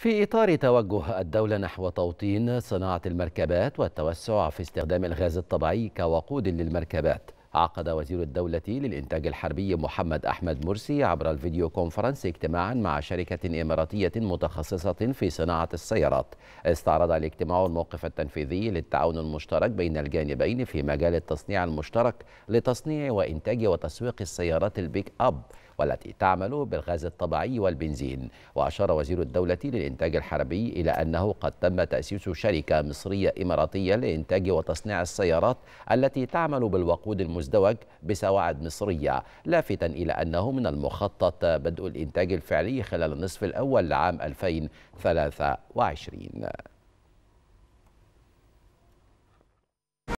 في إطار توجه الدولة نحو توطين صناعة المركبات والتوسع في استخدام الغاز الطبيعي كوقود للمركبات عقد وزير الدولة للإنتاج الحربي محمد أحمد مرسي عبر الفيديو كونفرنس اجتماعا مع شركة إماراتية متخصصة في صناعة السيارات استعرض الاجتماع الموقف التنفيذي للتعاون المشترك بين الجانبين في مجال التصنيع المشترك لتصنيع وإنتاج وتسويق السيارات البيك أب والتي تعمل بالغاز الطبيعي والبنزين وأشار وزير الدولة للإنتاج الحربي إلى أنه قد تم تأسيس شركة مصرية إماراتية لإنتاج وتصنيع السيارات التي تعمل بالوقود المزدوج بسواعد مصرية لافتا إلى أنه من المخطط بدء الإنتاج الفعلي خلال النصف الأول لعام 2023